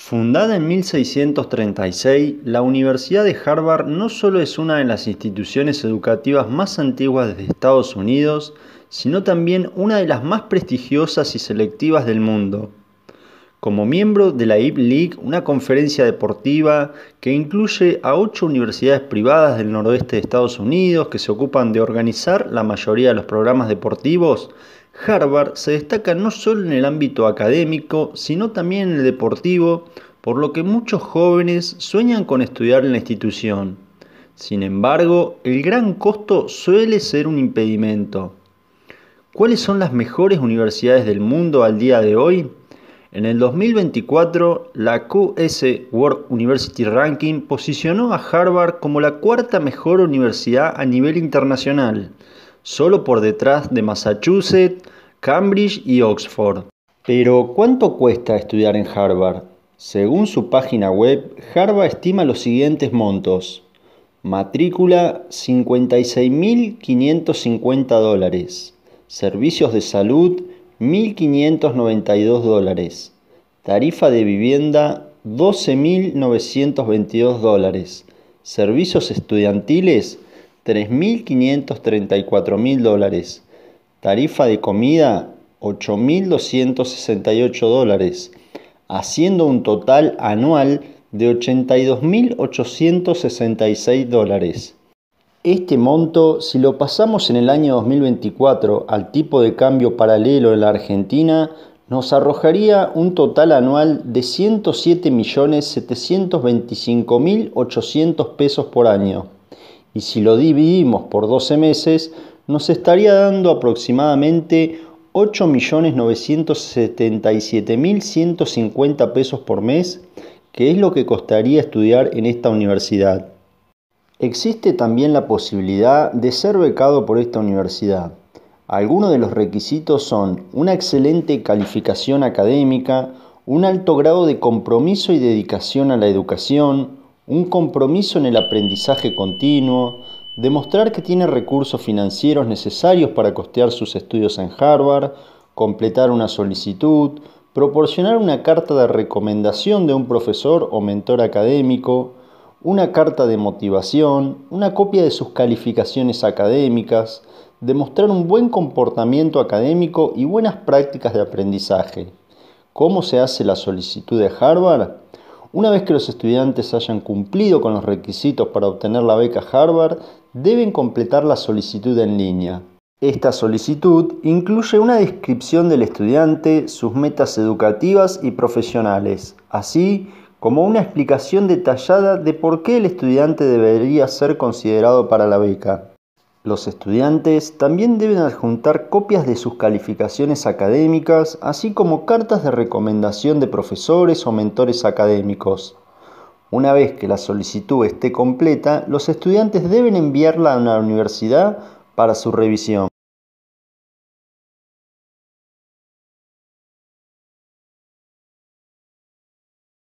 Fundada en 1636, la Universidad de Harvard no solo es una de las instituciones educativas más antiguas de Estados Unidos, sino también una de las más prestigiosas y selectivas del mundo. Como miembro de la Ivy League, una conferencia deportiva que incluye a ocho universidades privadas del noroeste de Estados Unidos que se ocupan de organizar la mayoría de los programas deportivos, Harvard se destaca no solo en el ámbito académico, sino también en el deportivo, por lo que muchos jóvenes sueñan con estudiar en la institución. Sin embargo, el gran costo suele ser un impedimento. ¿Cuáles son las mejores universidades del mundo al día de hoy? En el 2024, la QS World University Ranking posicionó a Harvard como la cuarta mejor universidad a nivel internacional, solo por detrás de Massachusetts, Cambridge y Oxford. Pero, ¿cuánto cuesta estudiar en Harvard? Según su página web, Harvard estima los siguientes montos. Matrícula 56.550 dólares. Servicios de salud 1.592 dólares. Tarifa de vivienda 12.922 dólares. Servicios estudiantiles 3.534.000 dólares. Tarifa de comida 8.268 dólares, haciendo un total anual de 82.866 dólares. Este monto, si lo pasamos en el año 2024 al tipo de cambio paralelo en la Argentina, nos arrojaría un total anual de 107.725.800 pesos por año y si lo dividimos por 12 meses, nos estaría dando aproximadamente 8.977.150 pesos por mes, que es lo que costaría estudiar en esta universidad. Existe también la posibilidad de ser becado por esta universidad. Algunos de los requisitos son una excelente calificación académica, un alto grado de compromiso y dedicación a la educación, un compromiso en el aprendizaje continuo, demostrar que tiene recursos financieros necesarios para costear sus estudios en Harvard, completar una solicitud, proporcionar una carta de recomendación de un profesor o mentor académico, una carta de motivación, una copia de sus calificaciones académicas, demostrar un buen comportamiento académico y buenas prácticas de aprendizaje. ¿Cómo se hace la solicitud de Harvard? Una vez que los estudiantes hayan cumplido con los requisitos para obtener la beca Harvard, deben completar la solicitud en línea. Esta solicitud incluye una descripción del estudiante, sus metas educativas y profesionales, así como una explicación detallada de por qué el estudiante debería ser considerado para la beca. Los estudiantes también deben adjuntar copias de sus calificaciones académicas, así como cartas de recomendación de profesores o mentores académicos. Una vez que la solicitud esté completa, los estudiantes deben enviarla a una universidad para su revisión.